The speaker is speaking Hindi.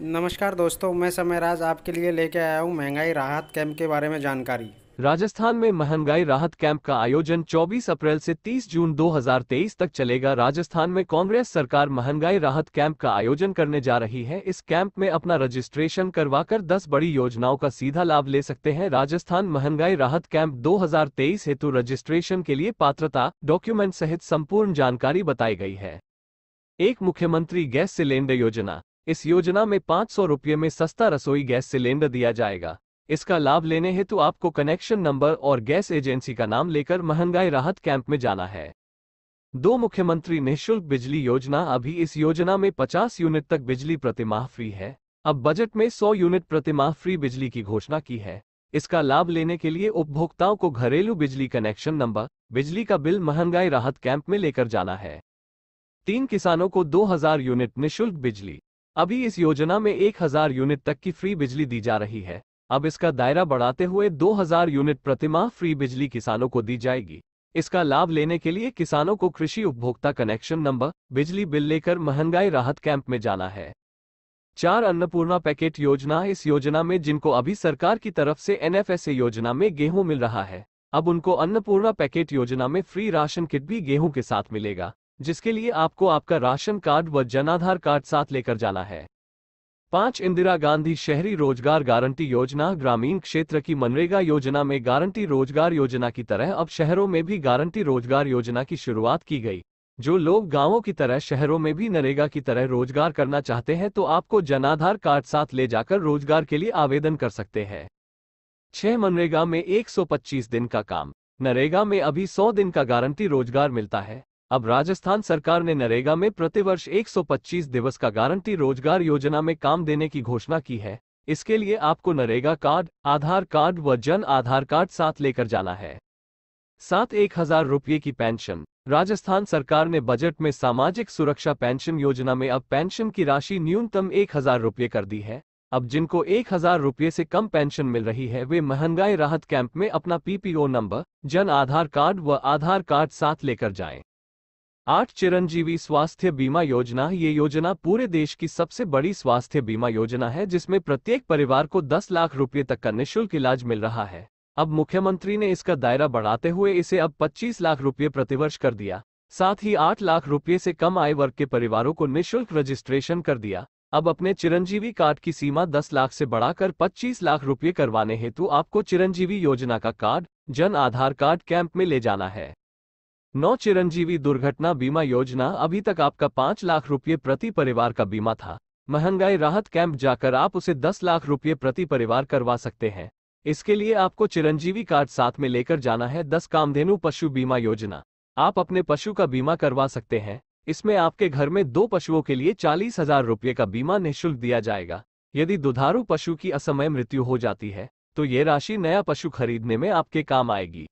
नमस्कार दोस्तों मैं राज आपके लिए लेके आया हूँ महंगाई राहत कैंप के बारे में जानकारी राजस्थान में महंगाई राहत कैंप का आयोजन 24 अप्रैल से 30 जून 2023 तक चलेगा राजस्थान में कांग्रेस सरकार महंगाई राहत कैंप का आयोजन करने जा रही है इस कैंप में अपना रजिस्ट्रेशन करवाकर 10 बड़ी योजनाओं का सीधा लाभ ले सकते हैं राजस्थान महंगाई राहत कैंप 2023 हेतु रजिस्ट्रेशन के लिए पात्रता डॉक्यूमेंट सहित सम्पूर्ण जानकारी बताई गई है एक मुख्यमंत्री गैस सिलेंडर योजना इस योजना में पाँच सौ रुपये में सस्ता रसोई गैस सिलेंडर दिया जाएगा इसका लाभ लेने हेतु आपको कनेक्शन नंबर और गैस एजेंसी का नाम लेकर महंगाई राहत कैंप में जाना है दो मुख्यमंत्री निःशुल्क बिजली योजना अभी इस योजना में 50 यूनिट तक बिजली प्रतिमाह फ्री है अब बजट में 100 यूनिट प्रतिमाह फ्री बिजली की घोषणा की है इसका लाभ लेने के लिए उपभोक्ताओं को घरेलू बिजली कनेक्शन नंबर बिजली का बिल महंगाई राहत कैंप में लेकर जाना है तीन किसानों को दो यूनिट निःशुल्क बिजली अभी इस योजना में 1000 यूनिट तक की फ्री बिजली दी जा रही है अब इसका दायरा बढ़ाते हुए 2000 यूनिट प्रतिमाह फ्री बिजली किसानों को दी जाएगी इसका लाभ लेने के लिए किसानों को कृषि उपभोक्ता कनेक्शन नंबर बिजली बिल लेकर महंगाई राहत कैंप में जाना है चार अन्नपूर्णा पैकेट योजना इस योजना में जिनको अभी सरकार की तरफ से एनएफएसए योजना में गेहूं मिल रहा है अब उनको अन्नपूर्णा पैकेट योजना में फ्री राशन किट भी गेहूं के साथ मिलेगा जिसके लिए आपको आपका राशन कार्ड व जनाधार कार्ड साथ लेकर जाना है पांच इंदिरा गांधी शहरी रोजगार गारंटी योजना ग्रामीण क्षेत्र की मनरेगा योजना में गारंटी रोजगार योजना की तरह अब शहरों में भी गारंटी रोजगार योजना की शुरुआत की गई जो लोग गांवों की तरह शहरों में भी नरेगा की तरह रोजगार करना चाहते हैं तो आपको जनाधार कार्ड साथ ले जाकर रोजगार के लिए आवेदन कर सकते हैं छह मनरेगा में 125 दिन का काम नरेगा में अभी 100 दिन का गारंटी रोजगार मिलता है अब राजस्थान सरकार ने नरेगा में प्रतिवर्ष 125 दिवस का गारंटी रोजगार योजना में काम देने की घोषणा की है इसके लिए आपको नरेगा कार्ड आधार कार्ड व जन आधार कार्ड साथ लेकर जाना है साथ एक हजार रुपये की पेंशन राजस्थान सरकार ने बजट में सामाजिक सुरक्षा पेंशन योजना में अब पेंशन की राशि न्यूनतम एक हजार रुपये कर दी है अब जिनको एक हजार रुपये से कम पेंशन मिल रही है वे महंगाई राहत कैंप में अपना पीपीओ नंबर जन आधार कार्ड व आधार कार्ड साथ लेकर जाएं। आठ चिरंजीवी स्वास्थ्य बीमा योजना ये योजना पूरे देश की सबसे बड़ी स्वास्थ्य बीमा योजना है जिसमें प्रत्येक परिवार को 10 लाख रुपए तक का निशुल्क इलाज मिल रहा है अब मुख्यमंत्री ने इसका दायरा बढ़ाते हुए इसे अब 25 लाख रुपए प्रतिवर्ष कर दिया साथ ही 8 लाख रुपए से कम आय वर्ग के परिवारों को निःशुल्क रजिस्ट्रेशन कर दिया अब अपने चिरंजीवी कार्ड की सीमा 10 लाख से बढ़ाकर 25 लाख रुपए करवाने हेतु आपको चिरंजीवी योजना का कार्ड जन आधार कार्ड कैंप में ले जाना है नौ चिरंजीवी दुर्घटना बीमा योजना अभी तक आपका पाँच लाख रुपये प्रति परिवार का बीमा था महंगाई राहत कैंप जाकर आप उसे दस लाख रुपये प्रति परिवार करवा सकते हैं इसके लिए आपको चिरंजीवी कार्ड साथ में लेकर जाना है दस कामधेनु पशु बीमा योजना आप अपने पशु का बीमा करवा सकते हैं इसमें आपके घर में दो पशुओं के लिए चालीस हजार रुपये का बीमा निःशुल्क दिया जाएगा यदि दुधारू पशु की असमय मृत्यु हो जाती है तो ये राशि नया पशु खरीदने में आपके काम आएगी